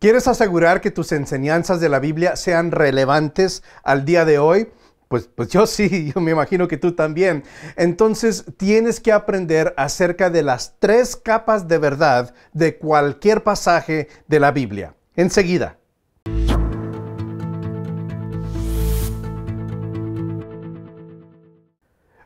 ¿Quieres asegurar que tus enseñanzas de la Biblia sean relevantes al día de hoy? Pues, pues, yo sí, yo me imagino que tú también. Entonces tienes que aprender acerca de las tres capas de verdad de cualquier pasaje de la Biblia. Enseguida.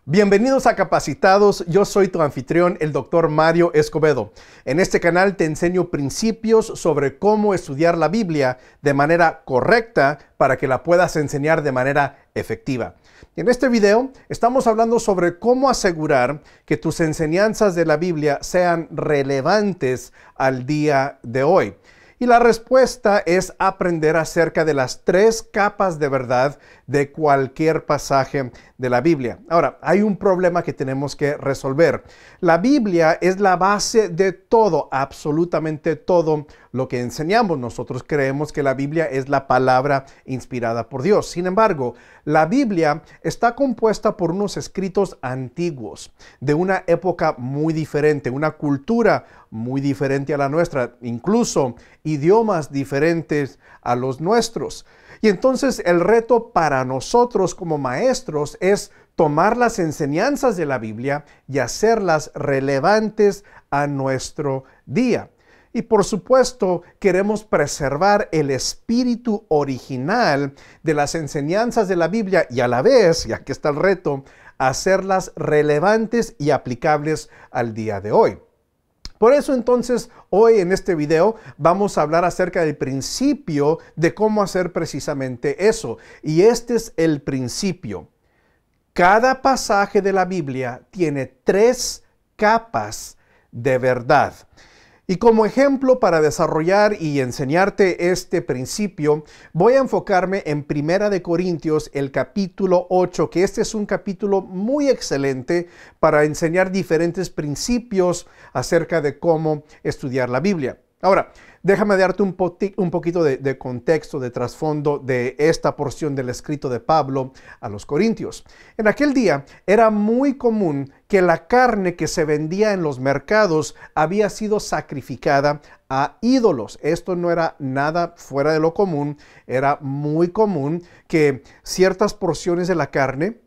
Bienvenidos a Capacitados, yo soy tu anfitrión, el doctor Mario Escobedo. En este canal te enseño principios sobre cómo estudiar la Biblia de manera correcta para que la puedas enseñar de manera efectiva. En este video estamos hablando sobre cómo asegurar que tus enseñanzas de la Biblia sean relevantes al día de hoy. Y la respuesta es aprender acerca de las tres capas de verdad de cualquier pasaje de la Biblia. Ahora, hay un problema que tenemos que resolver. La Biblia es la base de todo, absolutamente todo lo que enseñamos. Nosotros creemos que la Biblia es la palabra inspirada por Dios. Sin embargo, la Biblia está compuesta por unos escritos antiguos, de una época muy diferente, una cultura muy diferente a la nuestra, incluso idiomas diferentes a los nuestros. Y entonces el reto para nosotros como maestros es tomar las enseñanzas de la Biblia y hacerlas relevantes a nuestro día. Y por supuesto, queremos preservar el espíritu original de las enseñanzas de la Biblia y a la vez, y aquí está el reto, hacerlas relevantes y aplicables al día de hoy. Por eso entonces hoy en este video vamos a hablar acerca del principio de cómo hacer precisamente eso. Y este es el principio. Cada pasaje de la Biblia tiene tres capas de verdad. Y como ejemplo para desarrollar y enseñarte este principio, voy a enfocarme en Primera de Corintios, el capítulo 8, que este es un capítulo muy excelente para enseñar diferentes principios acerca de cómo estudiar la Biblia. Ahora, déjame darte un, poquito de, de, contexto, de trasfondo de esta porción del escrito de Pablo a los Corintios. En aquel día era muy común que la carne que se vendía en los mercados había sido sacrificada a ídolos. Esto no era nada fuera de lo común, era muy común que ciertas porciones de la carne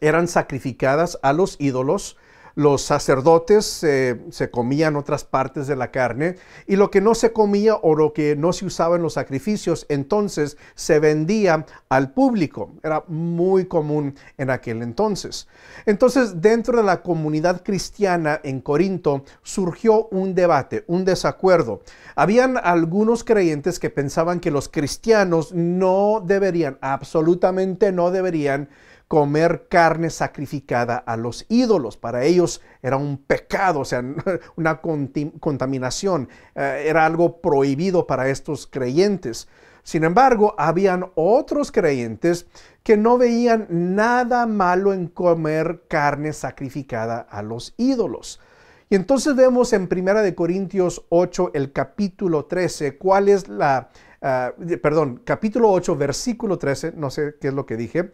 eran sacrificadas a los ídolos los sacerdotes eh, se comían otras partes de la carne y lo que no se comía o lo que no se usaba en los sacrificios entonces se vendía al público. Era muy común en aquel entonces. Entonces dentro de la comunidad cristiana en Corinto surgió un debate, un desacuerdo. Habían algunos creyentes que pensaban que los cristianos no deberían, absolutamente no deberían, comer carne sacrificada a los ídolos. Para ellos era un pecado, o sea, una contaminación, eh, era algo prohibido para estos creyentes. Sin embargo, habían otros creyentes que no veían nada malo en comer carne sacrificada a los ídolos. Y entonces vemos en 1 Corintios 8, el capítulo 13, cuál es la, ah, perdón, capítulo 8, versículo 13, no sé qué es lo que dije,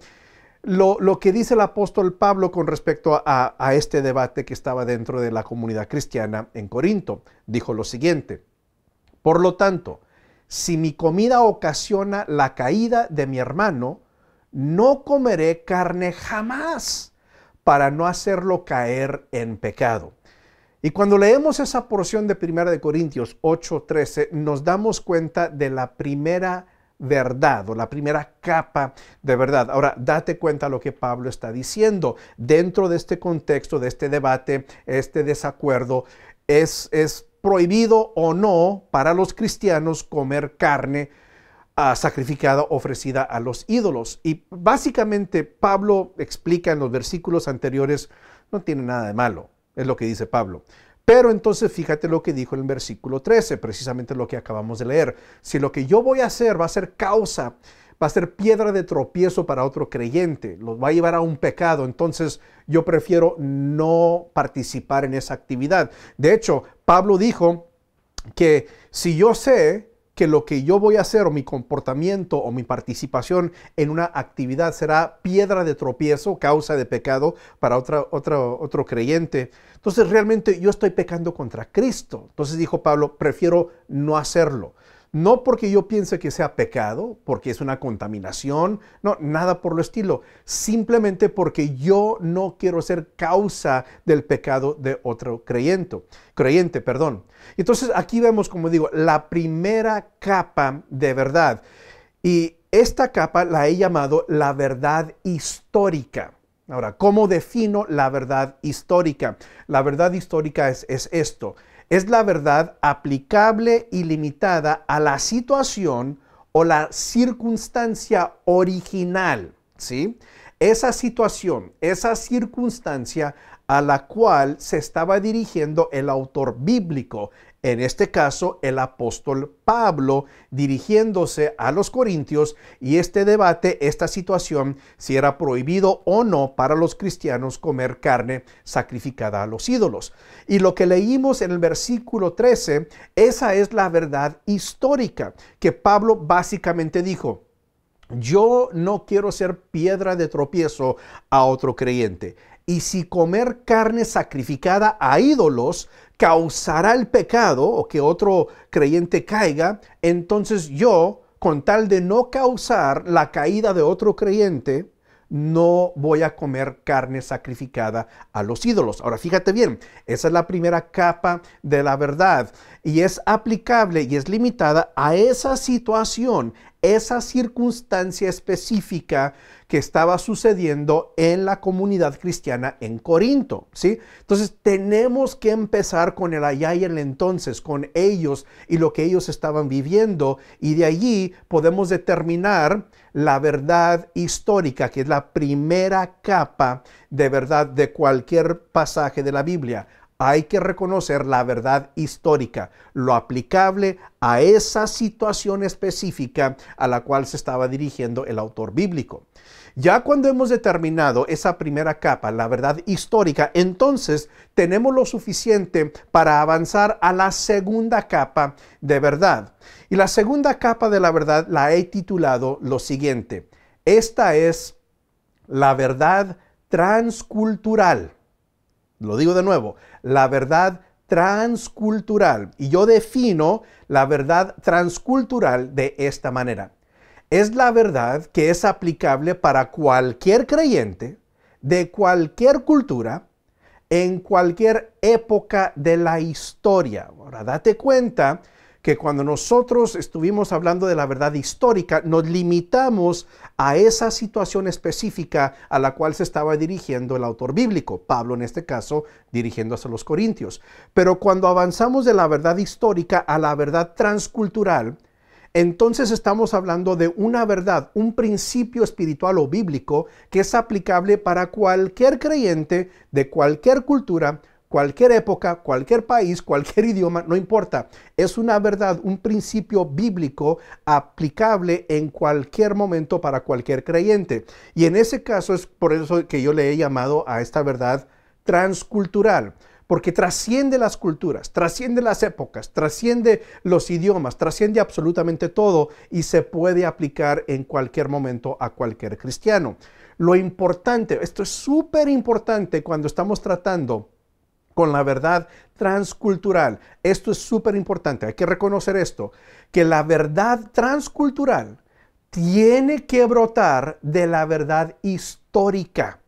lo, que dice el apóstol Pablo con respecto a, este debate que estaba dentro de la comunidad cristiana en Corinto. Dijo lo siguiente, por lo tanto, si mi comida ocasiona la caída de mi hermano, no comeré carne jamás para no hacerlo caer en pecado. Y cuando leemos esa porción de 1 de Corintios 8:13, nos damos cuenta de la primera verdad o la primera capa de verdad. Ahora, date cuenta lo que Pablo está diciendo. Dentro de este contexto, de este debate, este desacuerdo, es, es prohibido o no para los cristianos comer carne ah, sacrificada, ofrecida a los ídolos. Y básicamente Pablo explica en los versículos anteriores, no tiene nada de malo, es lo que dice Pablo. Pero entonces fíjate lo que dijo en el versículo 13, precisamente lo que acabamos de leer. Si lo que yo voy a hacer va a ser causa, va a ser piedra de tropiezo para otro creyente, lo va a llevar a un pecado, entonces yo prefiero no participar en esa actividad. De hecho, Pablo dijo que si yo sé que lo que yo voy a hacer o mi comportamiento o mi participación en una actividad será piedra de tropiezo, causa de pecado para otra, otra, otro creyente. Entonces realmente yo estoy pecando contra Cristo. Entonces dijo Pablo, prefiero no hacerlo. No porque yo piense que sea pecado, porque es una contaminación, no, nada por lo estilo. Simplemente porque yo no quiero ser causa del pecado de otro creyente. Creyente, perdón. Entonces aquí vemos, como digo, la primera capa de verdad. Y esta capa la he llamado la verdad histórica. Ahora, ¿cómo defino la verdad histórica? La verdad histórica es, es, esto es la verdad aplicable y limitada a la situación o la circunstancia original, ¿sí? Esa situación, esa circunstancia a la cual se estaba dirigiendo el autor bíblico, en este caso el apóstol Pablo, dirigiéndose a los corintios y este debate, esta situación, si era prohibido o no para los cristianos comer carne sacrificada a los ídolos. Y lo que leímos en el versículo 13, esa es la verdad histórica que Pablo básicamente dijo. Yo no quiero ser piedra de tropiezo a otro creyente. Y si comer carne sacrificada a ídolos causará el pecado o que otro creyente caiga, entonces yo, con tal de no causar la caída de otro creyente, no voy a comer carne sacrificada a los ídolos. Ahora fíjate bien, esa es la primera capa de la verdad y es aplicable y es limitada a esa situación esa circunstancia específica que estaba sucediendo en la comunidad cristiana en Corinto, ¿sí? Entonces tenemos que empezar con el allá y el entonces, con ellos y lo que ellos estaban viviendo y de allí podemos determinar la verdad histórica, que es la primera capa de verdad de cualquier pasaje de la Biblia hay que reconocer la verdad histórica, lo aplicable a esa situación específica a la cual se estaba dirigiendo el autor bíblico. Ya cuando hemos determinado esa primera capa, la verdad histórica, entonces tenemos lo suficiente para avanzar a la segunda capa de verdad. Y la segunda capa de la verdad la he titulado lo siguiente. Esta es la verdad transcultural lo digo de nuevo, la verdad transcultural. Y yo defino la verdad transcultural de esta manera. Es la verdad que es aplicable para cualquier creyente de cualquier cultura en cualquier época de la historia. Ahora, date cuenta que cuando nosotros estuvimos hablando de la verdad histórica, nos limitamos a esa situación específica a la cual se estaba dirigiendo el autor bíblico, Pablo en este caso dirigiéndose a los Corintios. Pero cuando avanzamos de la verdad histórica a la verdad transcultural, entonces estamos hablando de una verdad, un principio espiritual o bíblico que es aplicable para cualquier creyente de cualquier cultura cualquier época, cualquier país, cualquier idioma, no importa. Es una verdad, un principio bíblico aplicable en cualquier momento para cualquier creyente. Y en ese caso es por eso que yo le he llamado a esta verdad transcultural porque trasciende las culturas, trasciende las épocas, trasciende los idiomas, trasciende absolutamente todo y se puede aplicar en cualquier momento a cualquier cristiano. Lo importante, esto es súper importante cuando estamos tratando con la verdad transcultural. Esto es súper importante, hay que reconocer esto, que la verdad transcultural tiene que brotar de la verdad histórica.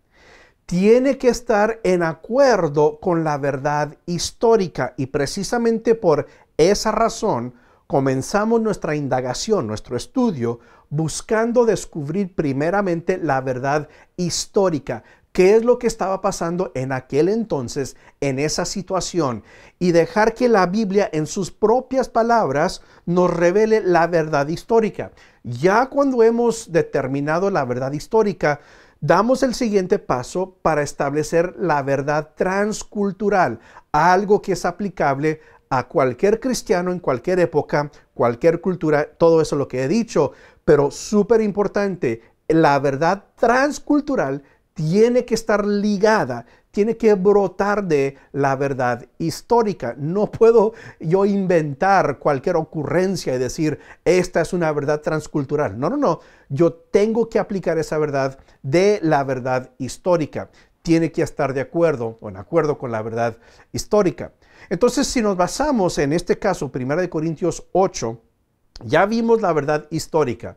Tiene que estar en acuerdo con la verdad histórica y precisamente por esa razón comenzamos nuestra indagación, nuestro estudio, buscando descubrir primeramente la verdad histórica, qué es lo que estaba pasando en aquel entonces, en esa situación, y dejar que la Biblia en sus propias palabras nos revele la verdad histórica. Ya cuando hemos determinado la verdad histórica, damos el siguiente paso para establecer la verdad transcultural, algo que es aplicable a cualquier cristiano en cualquier época, cualquier cultura, todo eso lo que he dicho, pero súper importante, la verdad transcultural tiene que estar ligada, tiene que brotar de la verdad histórica. No puedo yo inventar cualquier ocurrencia y decir, esta es una verdad transcultural. No, no, no. Yo tengo que aplicar esa verdad de la verdad histórica. Tiene que estar de acuerdo o en acuerdo con la verdad histórica. Entonces, si nos basamos en este caso, 1 Corintios 8, ya vimos la verdad histórica.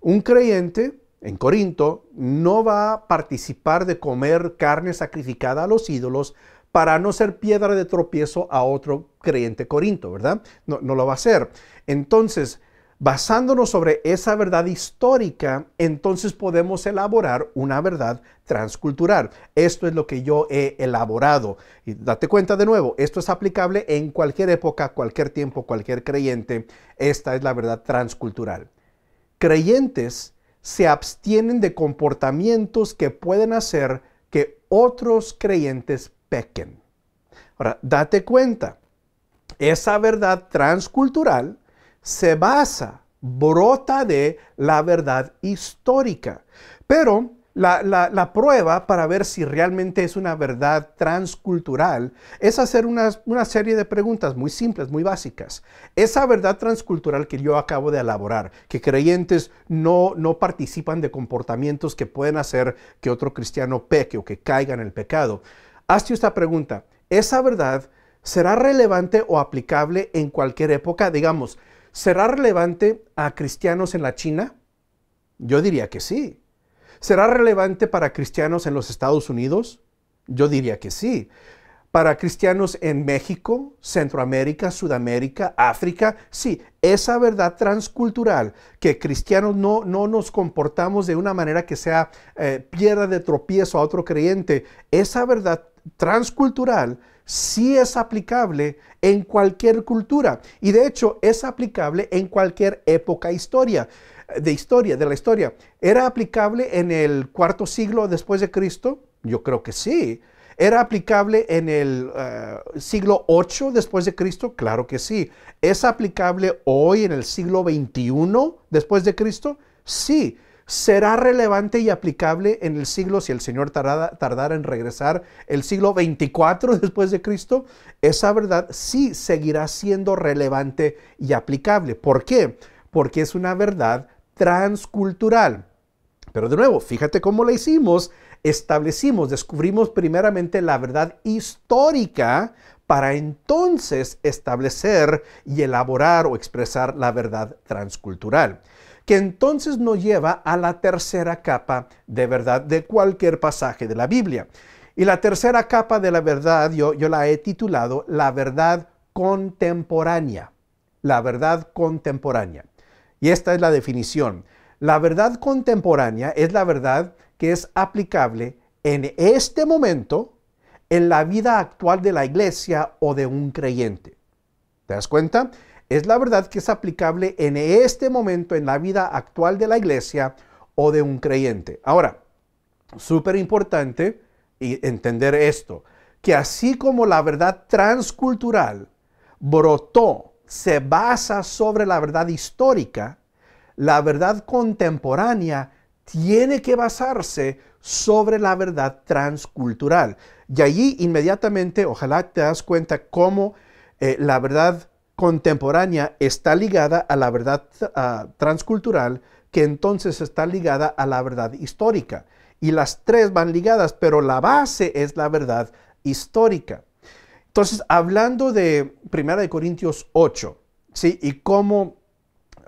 Un creyente en Corinto, no va a participar de comer carne sacrificada a los ídolos para no ser piedra de tropiezo a otro creyente Corinto, ¿verdad? No, lo va a hacer. Entonces, basándonos sobre esa verdad histórica, entonces podemos elaborar una verdad transcultural. Esto es lo que yo he elaborado. Y date cuenta de nuevo, esto es aplicable en cualquier época, cualquier tiempo, cualquier creyente. Esta es la verdad transcultural. Creyentes se abstienen de comportamientos que pueden hacer que otros creyentes pequen. Ahora, date cuenta, esa verdad transcultural se basa, brota de la verdad histórica, pero la, prueba para ver si realmente es una verdad transcultural es hacer una, serie de preguntas muy simples, muy básicas. Esa verdad transcultural que yo acabo de elaborar, que creyentes no, no participan de comportamientos que pueden hacer que otro cristiano peque o que caiga en el pecado. Hazte esta pregunta. ¿Esa verdad será relevante o aplicable en cualquier época? Digamos, ¿será relevante a cristianos en la China? Yo diría que sí. ¿Será relevante para cristianos en los Estados Unidos? Yo diría que sí. Para cristianos en México, Centroamérica, Sudamérica, África, sí, esa verdad transcultural, que cristianos no, no nos comportamos de una manera que sea eh, piedra de tropiezo a otro creyente, esa verdad transcultural sí es aplicable en cualquier cultura y de hecho es aplicable en cualquier época e historia de historia, de la historia, ¿era aplicable en el cuarto siglo después de Cristo? Yo creo que sí. ¿Era aplicable en el eh, siglo 8 después de Cristo? Claro que sí. ¿Es aplicable hoy en el siglo 21 después de Cristo? Sí. ¿Será relevante y aplicable en el siglo, si el Señor tardara, tardara en regresar, el siglo 24 después de Cristo? Esa verdad sí seguirá siendo relevante y aplicable. ¿Por qué? Porque es una verdad transcultural. Pero de nuevo, fíjate cómo la hicimos. Establecimos, descubrimos primeramente la verdad histórica para entonces establecer y elaborar o expresar la verdad transcultural, que entonces nos lleva a la tercera capa de verdad de cualquier pasaje de la Biblia. Y la tercera capa de la verdad yo, yo la he titulado la verdad contemporánea, la verdad contemporánea. Y esta es la definición. La verdad contemporánea es la verdad que es aplicable en este momento en la vida actual de la iglesia o de un creyente. ¿Te das cuenta? Es la verdad que es aplicable en este momento en la vida actual de la iglesia o de un creyente. Ahora, súper importante entender esto, que así como la verdad transcultural brotó se basa sobre la verdad histórica, la verdad contemporánea tiene que basarse sobre la verdad transcultural. Y allí inmediatamente, ojalá te das cuenta cómo eh, la verdad contemporánea está ligada a la verdad ah, transcultural, que entonces está ligada a la verdad histórica. Y las tres van ligadas, pero la base es la verdad histórica. Entonces, hablando de 1 Corintios 8, ¿sí? Y cómo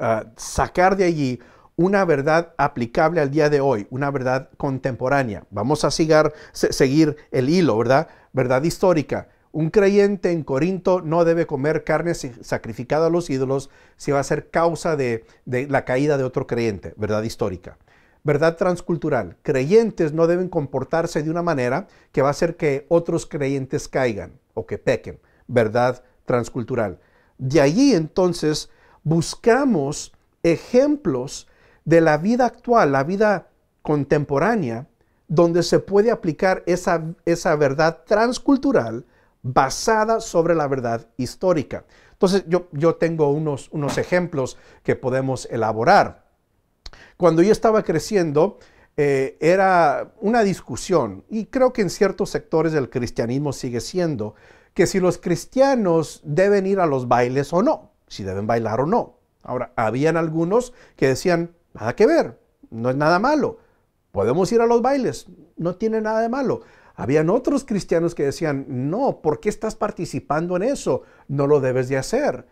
ah, sacar de allí una verdad aplicable al día de hoy, una verdad contemporánea. Vamos a seguir el hilo, ¿verdad? Verdad histórica. Un creyente en Corinto no debe comer carne sacrificada a los ídolos si va a ser causa de la caída de otro creyente, verdad histórica. Verdad transcultural. Creyentes no deben comportarse de una manera que va a hacer que otros creyentes caigan o que pequen, verdad transcultural. De allí entonces buscamos ejemplos de la vida actual, la vida contemporánea, donde se puede aplicar esa, esa verdad transcultural basada sobre la verdad histórica. Entonces yo, yo tengo unos, unos ejemplos que podemos elaborar. Cuando yo estaba creciendo, eh, era una discusión, y creo que en ciertos sectores del cristianismo sigue siendo, que si los cristianos deben ir a los bailes o no, si deben bailar o no. Ahora, habían algunos que decían, nada que ver, no es nada malo, podemos ir a los bailes, no tiene nada de malo. Habían otros cristianos que decían, no, ¿por qué estás participando en eso? No lo debes de hacer.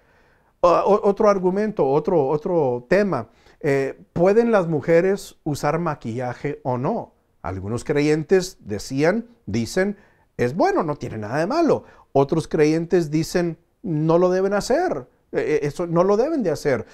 otro argumento, otro, otro tema eh, ¿pueden las mujeres usar maquillaje o no? Algunos creyentes decían, dicen, es bueno, no tiene nada de malo. Otros creyentes dicen, no lo deben hacer, eh, eh, eso no lo deben de hacer.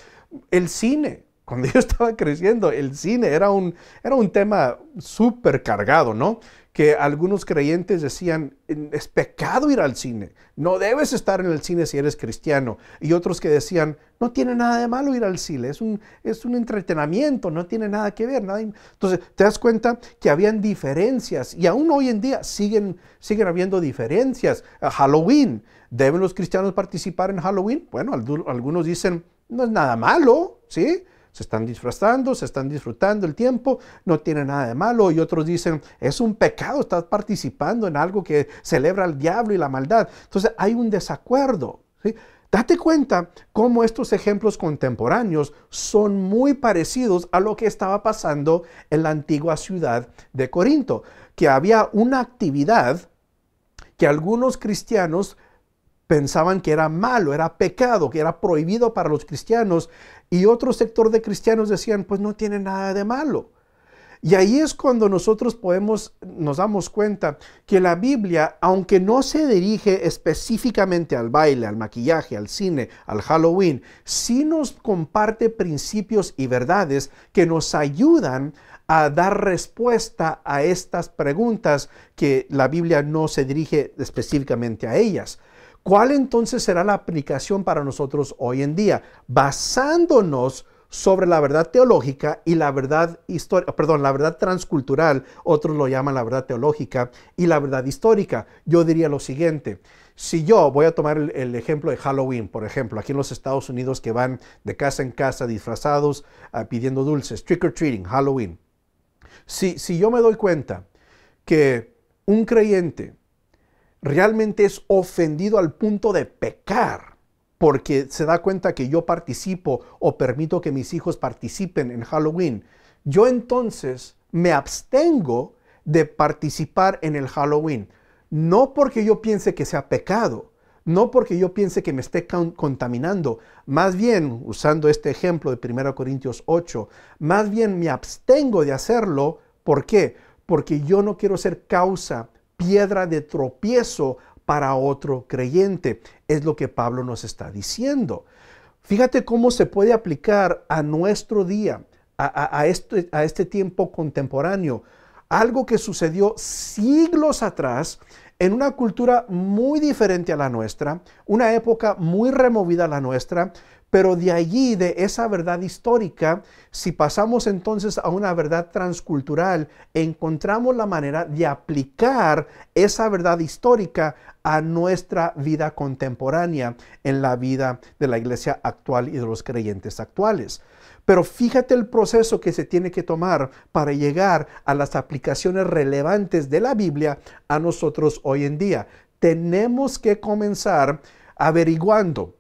El cine, cuando yo estaba creciendo, el cine era un, era un tema súper cargado, ¿no? que algunos creyentes decían, es pecado ir al cine, no debes estar en el cine si eres cristiano. Y otros que decían, no tiene nada de malo ir al cine, es un, es un entretenimiento, no tiene nada que ver. Nada... Entonces, te das cuenta que habían diferencias y aún hoy en día siguen, siguen habiendo diferencias. Halloween, ¿deben los cristianos participar en Halloween? Bueno, algunos dicen, no es nada malo, ¿sí? se están disfrazando, se están disfrutando el tiempo, no tiene nada de malo. Y otros dicen, es un pecado, estás participando en algo que celebra al diablo y la maldad. Entonces hay un desacuerdo. ¿sí? Date cuenta cómo estos ejemplos contemporáneos son muy parecidos a lo que estaba pasando en la antigua ciudad de Corinto, que había una actividad que algunos cristianos pensaban que era malo, era pecado, que era prohibido para los cristianos, y otro sector de cristianos decían, pues no tiene nada de malo. Y ahí es cuando nosotros podemos, nos damos cuenta que la Biblia, aunque no se dirige específicamente al baile, al maquillaje, al cine, al Halloween, sí nos comparte principios y verdades que nos ayudan a dar respuesta a estas preguntas que la Biblia no se dirige específicamente a ellas. ¿Cuál entonces será la aplicación para nosotros hoy en día? Basándonos sobre la verdad teológica y la verdad histórica, perdón, la verdad transcultural, otros lo llaman la verdad teológica y la verdad histórica. Yo diría lo siguiente, si yo voy a tomar el, ejemplo de Halloween, por ejemplo, aquí en los Estados Unidos que van de casa en casa disfrazados ah, pidiendo dulces, trick or treating, Halloween. Si, si yo me doy cuenta que un creyente realmente es ofendido al punto de pecar, porque se da cuenta que yo participo o permito que mis hijos participen en Halloween, yo entonces me abstengo de participar en el Halloween. No porque yo piense que sea pecado, no porque yo piense que me esté contaminando, más bien, usando este ejemplo de 1 Corintios 8, más bien me abstengo de hacerlo. ¿Por qué? Porque yo no quiero ser causa piedra de tropiezo para otro creyente. Es lo que Pablo nos está diciendo. Fíjate cómo se puede aplicar a nuestro día, a, este, a este tiempo contemporáneo. Algo que sucedió siglos atrás en una cultura muy diferente a la nuestra, una época muy removida a la nuestra, pero de allí, de esa verdad histórica, si pasamos entonces a una verdad transcultural, encontramos la manera de aplicar esa verdad histórica a nuestra vida contemporánea, en la vida de la iglesia actual y de los creyentes actuales. Pero fíjate el proceso que se tiene que tomar para llegar a las aplicaciones relevantes de la Biblia a nosotros hoy en día. Tenemos que comenzar averiguando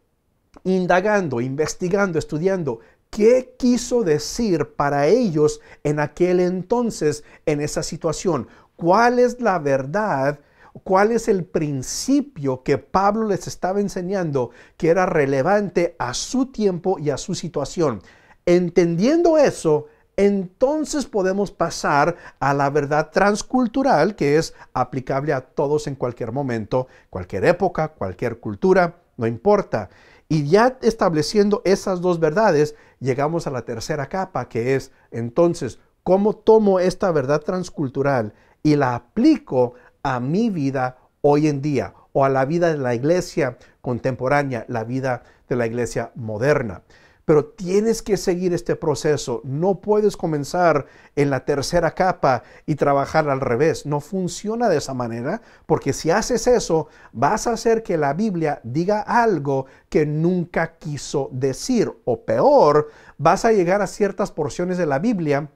indagando, investigando, estudiando qué quiso decir para ellos en aquel entonces, en esa situación. ¿Cuál es la verdad? ¿Cuál es el principio que Pablo les estaba enseñando que era relevante a su tiempo y a su situación? Entendiendo eso, entonces podemos pasar a la verdad transcultural que es aplicable a todos en cualquier momento, cualquier época, cualquier cultura, no importa. Y ya estableciendo esas dos verdades, llegamos a la tercera capa, que es entonces, ¿cómo tomo esta verdad transcultural y la aplico a mi vida hoy en día o a la vida de la iglesia contemporánea, la vida de la iglesia moderna? pero tienes que seguir este proceso. No puedes comenzar en la tercera capa y trabajar al revés. No funciona de esa manera, porque si haces eso, vas a hacer que la Biblia diga algo que nunca quiso decir. O peor, vas a llegar a ciertas porciones de la Biblia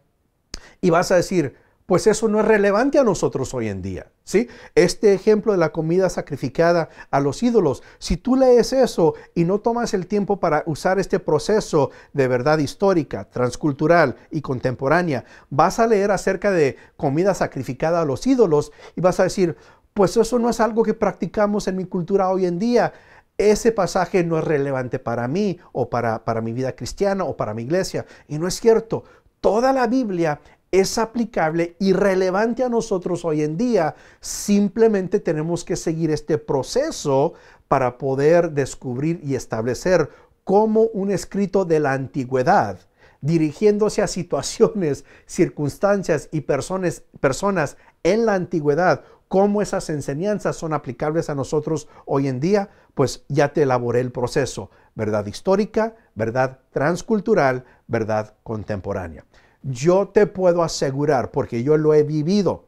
y vas a decir, pues eso no es relevante a nosotros hoy en día. ¿sí? Este ejemplo de la comida sacrificada a los ídolos, si tú lees eso y no tomas el tiempo para usar este proceso de verdad histórica, transcultural y contemporánea, vas a leer acerca de comida sacrificada a los ídolos y vas a decir, pues eso no es algo que practicamos en mi cultura hoy en día ese pasaje no es relevante para mí o para, para, mi vida cristiana o para mi iglesia. Y no es cierto. Toda la Biblia es aplicable y relevante a nosotros hoy en día. Simplemente tenemos que seguir este proceso para poder descubrir y establecer cómo un escrito de la antigüedad, dirigiéndose a situaciones, circunstancias y personas, personas en la antigüedad, cómo esas enseñanzas son aplicables a nosotros hoy en día, pues ya te elaboré el proceso. Verdad histórica, verdad transcultural, verdad contemporánea yo te puedo asegurar, porque yo lo he vivido,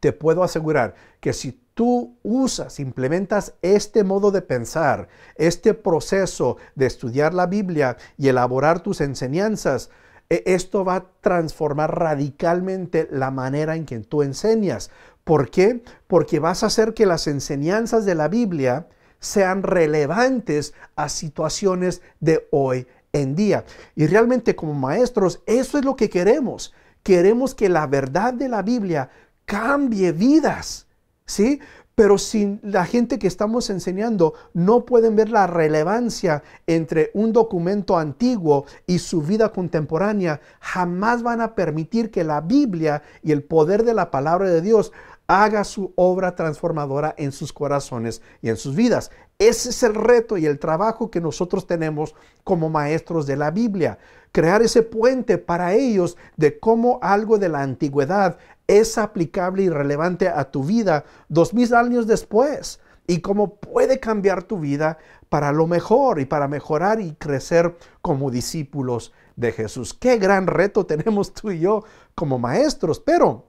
te puedo asegurar que si tú usas, implementas este modo de pensar, este proceso de estudiar la Biblia y elaborar tus enseñanzas, e, esto va a transformar radicalmente la manera en que tú enseñas. ¿Por qué? Porque vas a hacer que las enseñanzas de la Biblia sean relevantes a situaciones de hoy en día. Y realmente como maestros, eso es lo que queremos. Queremos que la verdad de la Biblia cambie vidas, ¿sí? Pero si la gente que estamos enseñando no pueden ver la relevancia entre un documento antiguo y su vida contemporánea, jamás van a permitir que la Biblia y el poder de la palabra de Dios haga su obra transformadora en sus corazones y en sus vidas. Ese es el reto y el trabajo que nosotros tenemos como maestros de la Biblia. Crear ese puente para ellos de cómo algo de la antigüedad es aplicable y relevante a tu vida dos mil años después y cómo puede cambiar tu vida para lo mejor y para mejorar y crecer como discípulos de Jesús. Qué gran reto tenemos tú y yo como maestros, pero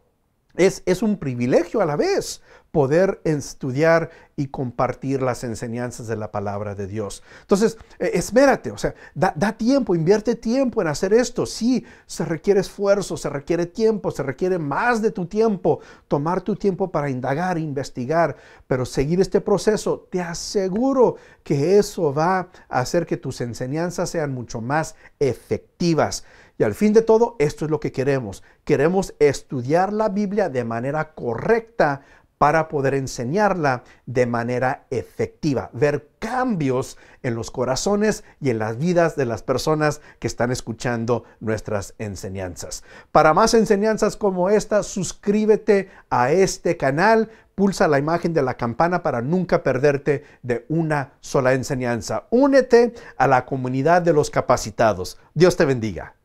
es, un privilegio a la vez poder estudiar y compartir las enseñanzas de la palabra de Dios. Entonces, eh, espérate, o sea, da, da, tiempo, invierte tiempo en hacer esto. Sí, se requiere esfuerzo, se requiere tiempo, se requiere más de tu tiempo, tomar tu tiempo para indagar, investigar, pero seguir este proceso, te aseguro que eso va a hacer que tus enseñanzas sean mucho más efectivas. Y al fin de todo, esto es lo que queremos. Queremos estudiar la Biblia de manera correcta para poder enseñarla de manera efectiva, ver cambios en los corazones y en las vidas de las personas que están escuchando nuestras enseñanzas. Para más enseñanzas como esta, suscríbete a este canal, pulsa la imagen de la campana para nunca perderte de una sola enseñanza. Únete a la comunidad de los capacitados. Dios te bendiga.